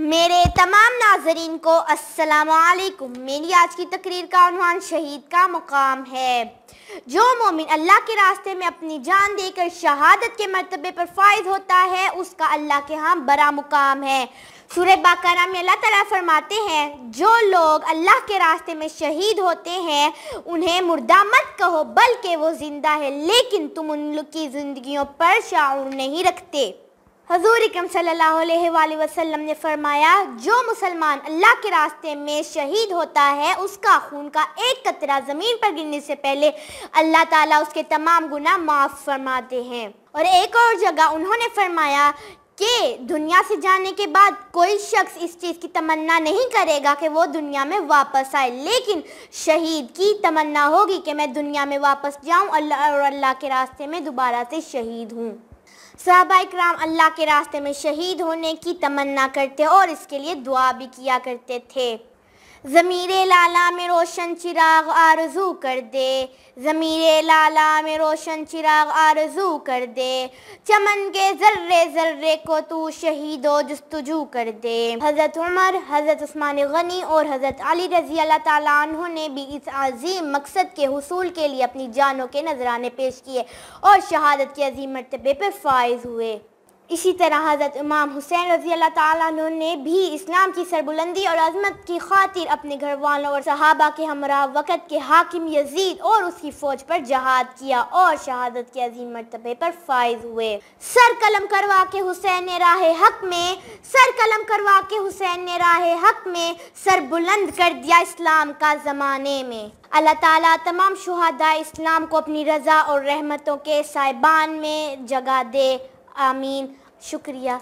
मेरे तमाम नाजरीन को असलकुम मेरी आज की तकरीर का अनवान शहीद का मुकाम है जो मोमिन अल्लाह के रास्ते में अपनी जान देकर शहादत के मरतबे पर फायज होता है उसका अल्लाह के यहाँ बड़ा मुकाम है सूर्य बाकारा में अल्लाह ताला फरमाते हैं जो लोग अल्लाह के रास्ते में शहीद होते हैं उन्हें मुर्दा मत कहो बल्कि वो ज़िंदा है लेकिन तुम उन लोग की ज़िंदगियों पर शाऊर नहीं रखते हजूर अकम वसल्लम ने फरमाया जो मुसलमान अल्लाह के रास्ते में शहीद होता है उसका खून का एक कतरा ज़मीन पर गिरने से पहले अल्लाह ताला उसके तमाम गुना माफ़ फरमाते हैं और एक और जगह उन्होंने फरमाया कि दुनिया से जाने के बाद कोई शख्स इस चीज़ की तमन्ना नहीं करेगा कि वो दुनिया में वापस आए लेकिन शहीद की तमन्ना होगी कि मैं दुनिया में वापस जाऊँ अल्लाह और अल्लाह के रास्ते में दोबारा से शहीद हूँ कराम अल्लाह के रास्ते में शहीद होने की तमन्ना करते और इसके लिए दुआ भी किया करते थे ज़मीर लाला में रोशन चिराग आरजू कर दे ज़मीर लाला में रोशन चिराग आरजू कर दे चमन के जर्रे जर्रे को तू शहीदो जस्तजू कर दे हज़रत उमर हज़रत उस्मान गनी और हज़रत अली रजी अल्लाह तु ने भी इस अजीम मकसद के हसूल के लिए अपनी जानों के नजराने पेश किए और शहादत के अजीम मरतबे पर फायज हुए इसी तरह हज़रत इमाम हुसैन रजी अल्लाह तु ने भी इस्लाम की सरबुलंदी और अजमत की खातिर अपने घर वालों और सहाबा के हमरा वक़्त के हाकिम यजीद और उसकी फ़ौज पर जहाद किया और शहादत के अजीम मरतबे पर फायज हुए सर कलम करवा के हुसैन ने राह हक में सर कलम करवा के हुसैन ने राह हक में सर बुलंद कर दिया इस्लाम का ज़माने में अल्लाह ताला तमाम शहदा इस्लाम को अपनी रज़ा और रहमतों के साइबान में जगह दे आमीन शुक्रिया